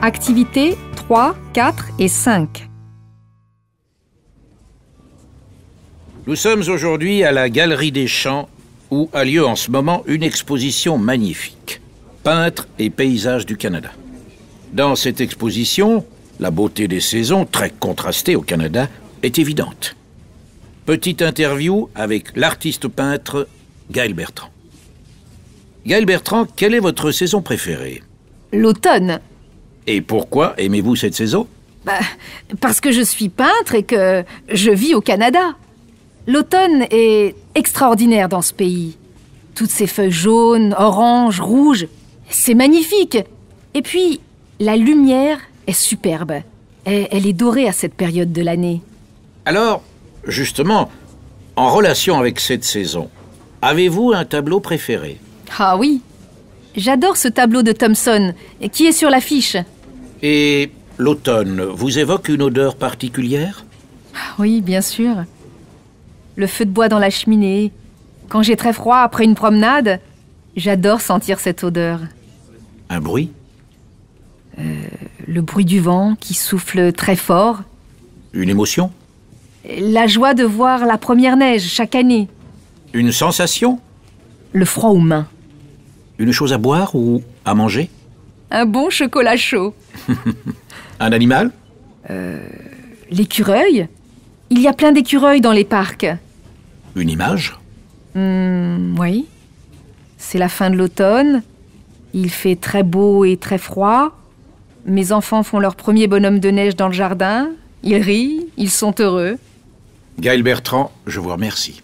Activités 3, 4 et 5. Nous sommes aujourd'hui à la Galerie des Champs où a lieu en ce moment une exposition magnifique, Peintres et paysages du Canada. Dans cette exposition, la beauté des saisons, très contrastée au Canada, est évidente. Petite interview avec l'artiste peintre Gaël Bertrand. Gaël Bertrand, quelle est votre saison préférée L'automne. Et pourquoi aimez-vous cette saison bah, Parce que je suis peintre et que je vis au Canada. L'automne est extraordinaire dans ce pays. Toutes ces feuilles jaunes, oranges, rouges, c'est magnifique. Et puis, la lumière est superbe. Elle est dorée à cette période de l'année. Alors, justement, en relation avec cette saison, avez-vous un tableau préféré Ah oui, J'adore ce tableau de Thomson, qui est sur l'affiche. Et l'automne vous évoque une odeur particulière ah Oui, bien sûr. Le feu de bois dans la cheminée. Quand j'ai très froid après une promenade, j'adore sentir cette odeur. Un bruit euh, Le bruit du vent qui souffle très fort. Une émotion La joie de voir la première neige chaque année. Une sensation Le froid aux mains. Une chose à boire ou à manger un bon chocolat chaud. Un animal euh, L'écureuil Il y a plein d'écureuils dans les parcs. Une image hmm, Oui. C'est la fin de l'automne. Il fait très beau et très froid. Mes enfants font leur premier bonhomme de neige dans le jardin. Ils rient, ils sont heureux. Gaël Bertrand, je vous remercie.